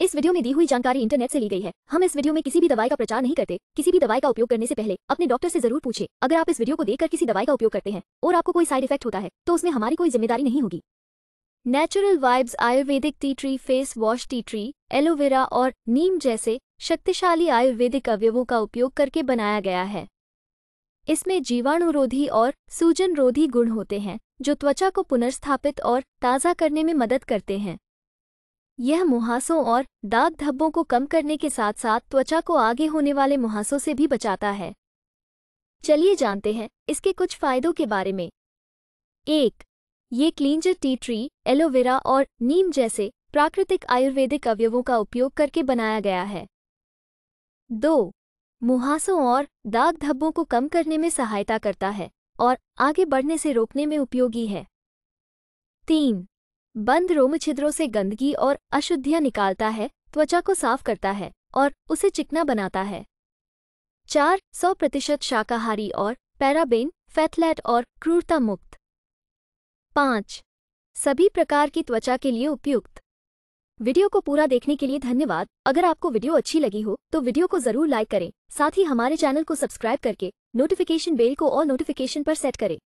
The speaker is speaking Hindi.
इस वीडियो में दी हुई जानकारी इंटरनेट से ली गई है हम इस वीडियो में किसी भी दवाई का प्रचार नहीं करते किसी भी दवाई का उपयोग करने से पहले अपने डॉक्टर से जरूर पूछे अगर आप इस वीडियो को देखकर किसी दवाई का उपयोग करते हैं और आपको कोई साइड इफेक्ट होता है तो उसमें हमारी कोई जिम्मेदारी नहीं होगी natural vibes Ayurvedic tea tree face wash tea tree aloe vera और नीम जैसे शक्तिशाली आयुर्वेदिक अवयवों का उपयोग करके बनाया गया है इसमें जीवाणुरोधी और सूजनरोधी गुण होते हैं जो त्वचा को पुनर्स्थापित और ताज़ा करने में मदद करते हैं यह मुहासों और दाग धब्बों को कम करने के साथ साथ त्वचा को आगे होने वाले मुहासों से भी बचाता है चलिए जानते हैं इसके कुछ फायदों के बारे में एक ये क्लींजर टी ट्री एलोवेरा और नीम जैसे प्राकृतिक आयुर्वेदिक अवयवों का उपयोग करके बनाया गया है दो मुहासों और दाग धब्बों को कम करने में सहायता करता है और आगे बढ़ने से रोकने में उपयोगी है तीन बंद रोम छिद्रों से गंदगी और अशुद्धियां निकालता है त्वचा को साफ करता है और उसे चिकना बनाता है चार सौ प्रतिशत शाकाहारी और पैराबेन फैथलेट और क्रूरता मुक्त पांच सभी प्रकार की त्वचा के लिए उपयुक्त वीडियो को पूरा देखने के लिए धन्यवाद अगर आपको वीडियो अच्छी लगी हो तो वीडियो को जरूर लाइक करें साथ ही हमारे चैनल को सब्सक्राइब करके नोटिफिकेशन बेल को और नोटिफिकेशन पर सेट करें